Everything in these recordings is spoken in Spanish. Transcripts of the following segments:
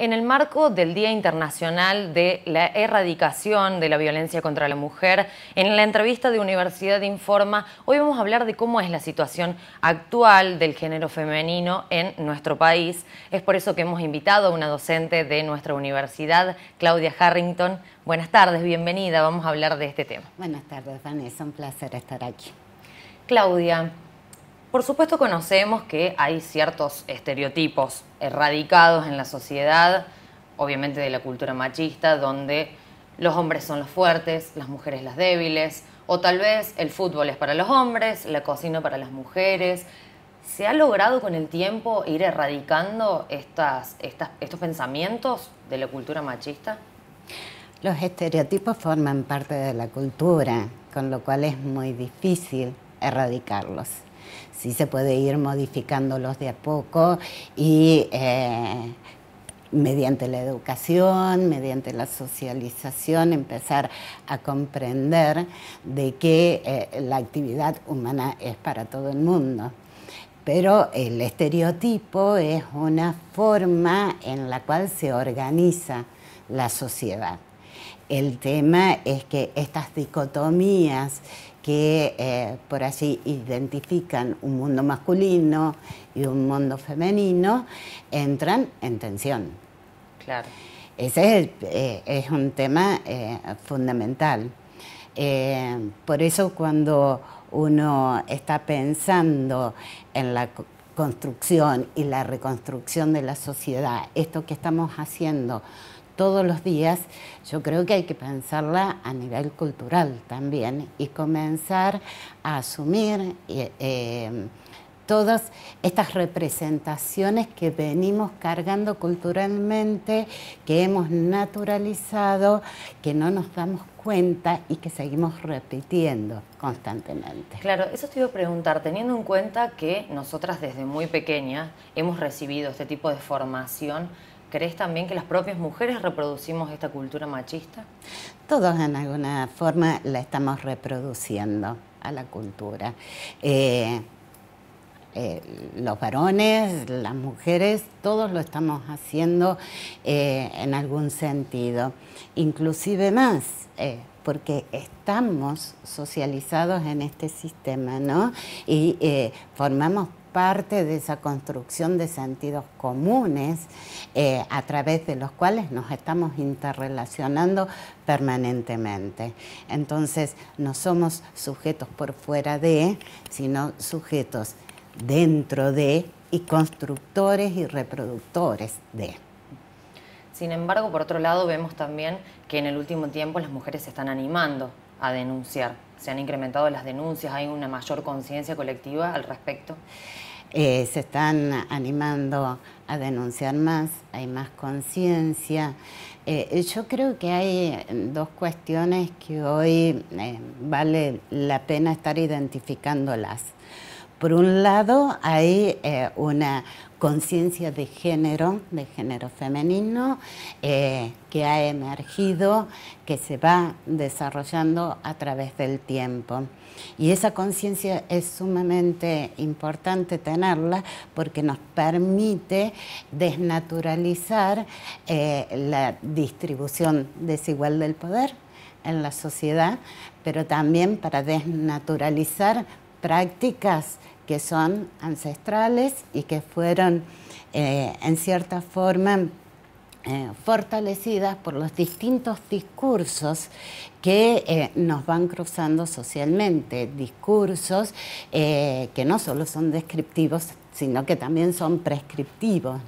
En el marco del Día Internacional de la Erradicación de la Violencia contra la Mujer, en la entrevista de Universidad Informa, hoy vamos a hablar de cómo es la situación actual del género femenino en nuestro país. Es por eso que hemos invitado a una docente de nuestra universidad, Claudia Harrington. Buenas tardes, bienvenida. Vamos a hablar de este tema. Buenas tardes, Vanessa. Un placer estar aquí. Claudia, por supuesto conocemos que hay ciertos estereotipos erradicados en la sociedad, obviamente de la cultura machista, donde los hombres son los fuertes, las mujeres las débiles, o tal vez el fútbol es para los hombres, la cocina para las mujeres. ¿Se ha logrado con el tiempo ir erradicando estos pensamientos de la cultura machista? Los estereotipos forman parte de la cultura, con lo cual es muy difícil erradicarlos sí se puede ir modificándolos de a poco y eh, mediante la educación, mediante la socialización, empezar a comprender de que eh, la actividad humana es para todo el mundo. Pero el estereotipo es una forma en la cual se organiza la sociedad. El tema es que estas dicotomías que eh, por así identifican un mundo masculino y un mundo femenino, entran en tensión. Claro. Ese es, eh, un tema eh, fundamental. por eso cuando uno está pensando en la construcción y la reconstrucción de la sociedad, esto que estamos haciendo todos los días, yo creo que hay que pensarla a nivel cultural también y comenzar a asumir eh, eh, todas estas representaciones que venimos cargando culturalmente, que hemos naturalizado, que no nos damos cuenta y que seguimos repitiendo constantemente. Claro, eso te iba a preguntar, teniendo en cuenta que nosotras desde muy pequeñas hemos recibido este tipo de formación, ¿Crees también que las propias mujeres reproducimos esta cultura machista? Todos en alguna forma la estamos reproduciendo a la cultura. Eh, eh, los varones, las mujeres, todos lo estamos haciendo eh, en algún sentido, inclusive más, porque estamos socializados en este sistema, ¿no? Y formamos parte de esa construcción de sentidos comunes eh, a través de los cuales nos estamos interrelacionando permanentemente. Entonces, no somos sujetos por fuera de, sino sujetos dentro de y constructores y reproductores de. Sin embargo, por otro lado, vemos también que en el último tiempo las mujeres se están animando a denunciar. Se han incrementado las denuncias, hay una mayor conciencia colectiva al respecto. Eh, se están animando a denunciar más, hay más conciencia. Eh, yo creo que hay dos cuestiones que hoy eh, vale la pena estar identificándolas. Por un lado, hay eh, una conciencia de género, de género femenino, eh, que ha emergido, que se va desarrollando a través del tiempo. Y esa conciencia es sumamente importante tenerla porque nos permite desnaturalizar eh, la distribución desigual del poder en la sociedad, pero también para desnaturalizar prácticas que son ancestrales y que fueron eh, en cierta forma eh, fortalecidas por los distintos discursos que eh, nos van cruzando socialmente, discursos que no solo son descriptivos, sino que también son prescriptivos.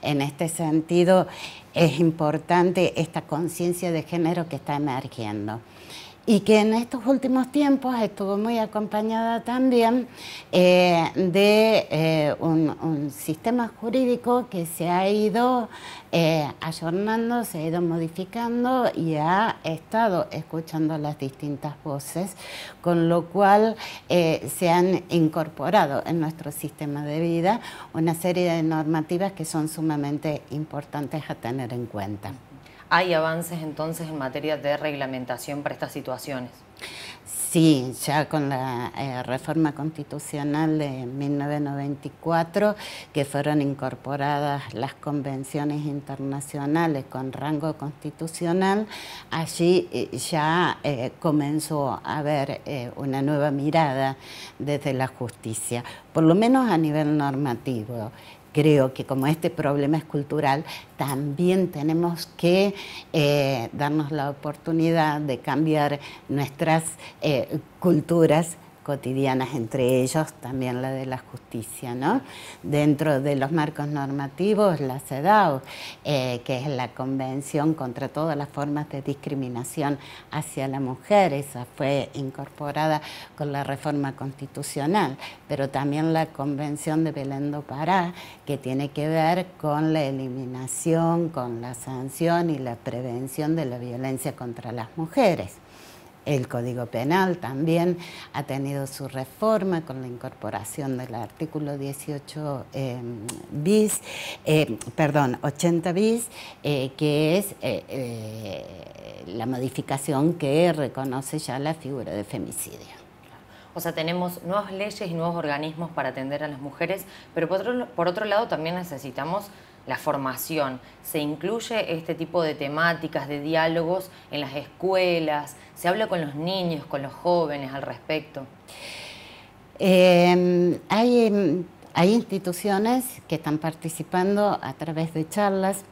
En este sentido, es importante esta conciencia de género que está emergiendo y que en estos últimos tiempos estuvo muy acompañada también eh, de eh, un, sistema jurídico que se ha ido eh, ayornando, se ha ido modificando y ha estado escuchando las distintas voces, con lo cual eh, se han incorporado en nuestro sistema de vida una serie de normativas que son sumamente importantes a tener en cuenta. ¿Hay avances entonces en materia de reglamentación para estas situaciones? Sí, ya con la eh, reforma constitucional de 1994, que fueron incorporadas las convenciones internacionales con rango constitucional, allí eh, ya eh, comenzó a haber una nueva mirada desde la justicia, por lo menos a nivel normativo creo que como este problema es cultural, también tenemos que eh, darnos la oportunidad de cambiar nuestras eh, culturas cotidianas, entre ellos también la de la justicia. ¿no? Dentro de los marcos normativos, la CEDAW, eh, que es la Convención contra todas las formas de discriminación hacia la mujer, esa fue incorporada con la reforma constitucional, pero también la Convención de Belén do Pará, que tiene que ver con la eliminación, con la sanción y la prevención de la violencia contra las mujeres. El Código Penal también ha tenido su reforma con la incorporación del artículo 18 em, bis, em, perdón, 80 bis, eh, que es eh, eh, la modificación que reconoce ya la figura de femicidio. O sea, tenemos nuevas leyes y nuevos organismos para atender a las mujeres, pero otro, por otro lado también necesitamos la formación. Se incluye este tipo de temáticas, de diálogos en las escuelas, se habla con los niños, con los jóvenes al respecto. Em, hay, em, hay instituciones que están participando a través de charlas,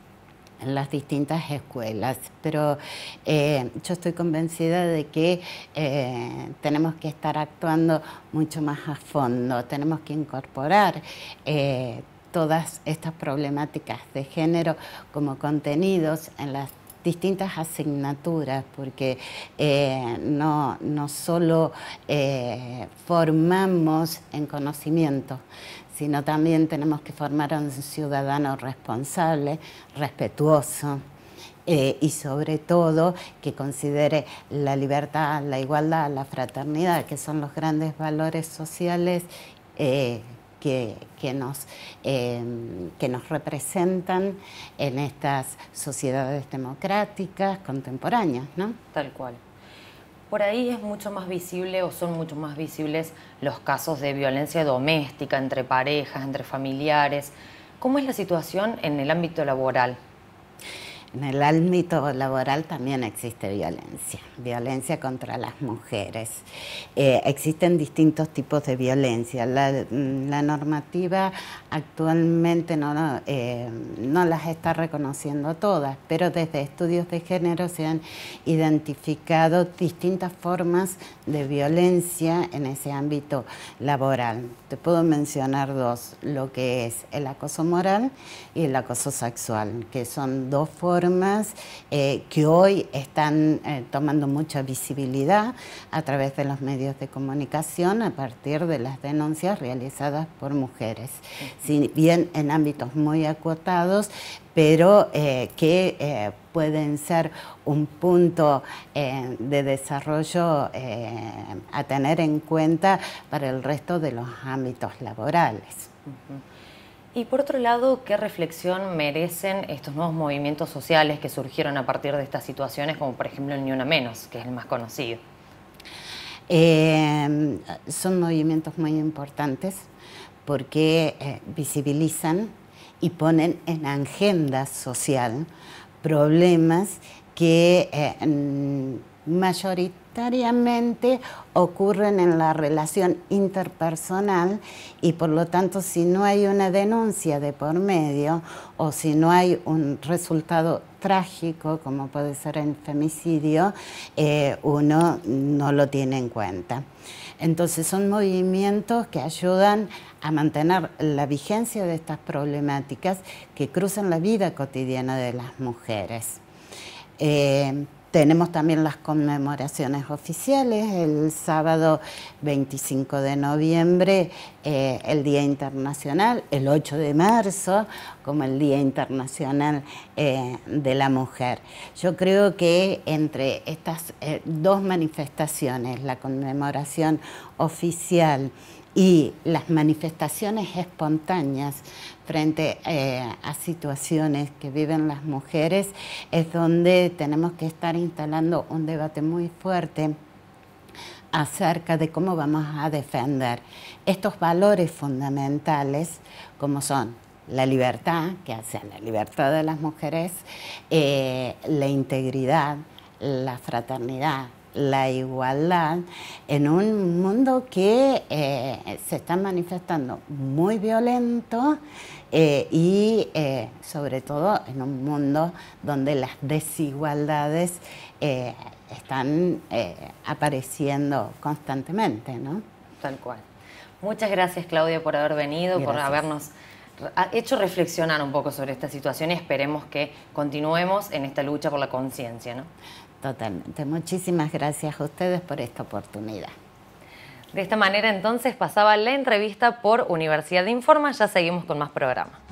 en las distintas escuelas, pero eh, yo estoy convencida de que eh, tenemos que estar actuando mucho más a fondo, tenemos que incorporar eh, todas estas problemáticas de género como contenidos en las distintas asignaturas, porque eh, no, no, solo eh, formamos en conocimiento, sino también tenemos que formar a un ciudadano responsable, respetuoso. Eh, y sobre todo que considere la libertad, la igualdad, la fraternidad, que son los grandes valores sociales que, nos, eh, nos representan en estas sociedades democráticas contemporáneas. ¿no? Tal cual. Por ahí es mucho más visible o son mucho más visibles los casos de violencia doméstica entre parejas, entre familiares. ¿Cómo es la situación en el ámbito laboral? En el ámbito laboral también existe violencia, violencia contra las mujeres. Eh, existen distintos tipos de violencia. La, normativa actualmente no, eh, no, las está reconociendo todas, pero desde estudios de género se han identificado distintas formas de violencia en ese ámbito laboral. Te puedo mencionar dos, lo que es el acoso moral y el acoso sexual, que son dos formas eh, que hoy están eh, tomando mucha visibilidad a través de los medios de comunicación a partir de las denuncias realizadas por mujeres, si bien en ámbitos muy acotados, pero eh, que pueden ser un punto de desarrollo a tener en cuenta para el resto de los ámbitos laborales. Y por otro lado, ¿qué reflexión merecen estos nuevos movimientos sociales que surgieron a partir de estas situaciones, como por ejemplo el Ni Una Menos, que es el más conocido? Eh, son movimientos muy importantes porque eh, visibilizan y ponen en agenda social problemas que eh, mayorit ocurren en la relación interpersonal y por lo tanto si no hay una denuncia de por medio o si no hay un resultado trágico como puede ser el femicidio, eh, uno no lo tiene en cuenta. Entonces son movimientos que ayudan a mantener la vigencia de estas problemáticas que cruzan la vida cotidiana de las mujeres. Eh, tenemos también las conmemoraciones oficiales, el sábado 25 de noviembre, eh, el Día Internacional, el 8 de marzo, como el Día Internacional eh, de la Mujer. Yo creo que entre estas eh, dos manifestaciones, la conmemoración oficial, y las manifestaciones espontáneas frente eh, a situaciones que viven las mujeres es donde tenemos que estar instalando un debate muy fuerte acerca de cómo vamos a defender estos valores fundamentales como son la libertad, que hacen la libertad de las mujeres, eh, la integridad, la fraternidad, la igualdad en un mundo que eh, se está manifestando muy violento eh, y eh, sobre todo en un mundo donde las desigualdades están apareciendo constantemente, ¿no? Tal cual. Muchas gracias Claudia por haber venido, por habernos hecho reflexionar un poco sobre esta situación y esperemos que continuemos en esta lucha por la conciencia, Totalmente. Muchísimas gracias a ustedes por esta oportunidad. De esta manera entonces pasaba la entrevista por Universidad de Informa. Ya seguimos con más programas.